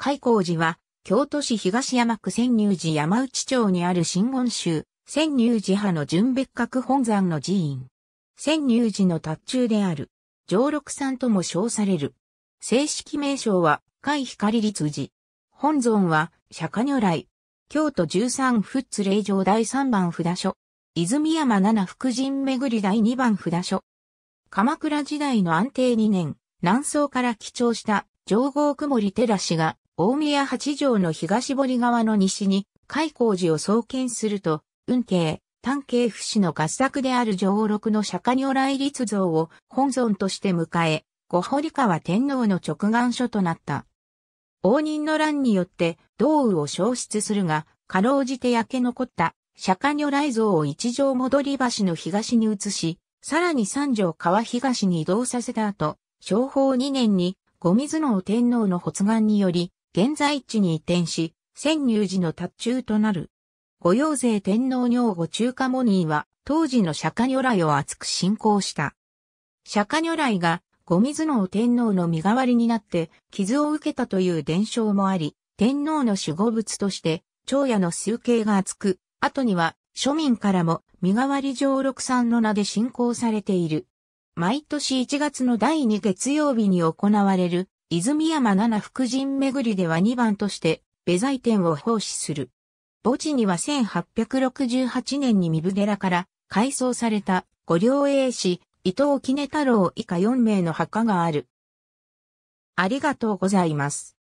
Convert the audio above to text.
開光寺は、京都市東山区千入寺山内町にある真言宗、千入寺派の純別格本山の寺院。千入寺の達中である、常六山とも称される。正式名称は、海光律寺。本尊は、釈迦如来。京都十三仏霊場第三番札所。泉山七福神巡り第二番札所。鎌倉時代の安定二年、南宋から帰朝した上皇曇り寺氏が大宮八条の東堀側の西に、開光寺を創建すると、運慶、丹慶不死の合作である上六の釈迦如来立像を本尊として迎え、御堀川天皇の直眼所となった。応仁の乱によって道雨を消失するが、かろうじて焼け残った釈迦如来像を一条戻り橋の東に移し、さらに三条川東に移動させた後、昭法二年に、御水の天皇の発願により、現在地に移転し、潜入時の達中となる。御用税天皇女王中華モニーは、当時の釈迦如来を厚く信仰した。釈迦如来が、ご水能天皇の身代わりになって、傷を受けたという伝承もあり、天皇の守護物として、長屋の数形が厚く、後には、庶民からも、身代わり上六さんの名で信仰されている。毎年1月の第2月曜日に行われる、泉山七福神巡りでは2番として、ベザ天を奉仕する。墓地には1868年に三部寺から改装された御両栄氏、伊藤杵太郎以下4名の墓がある。ありがとうございます。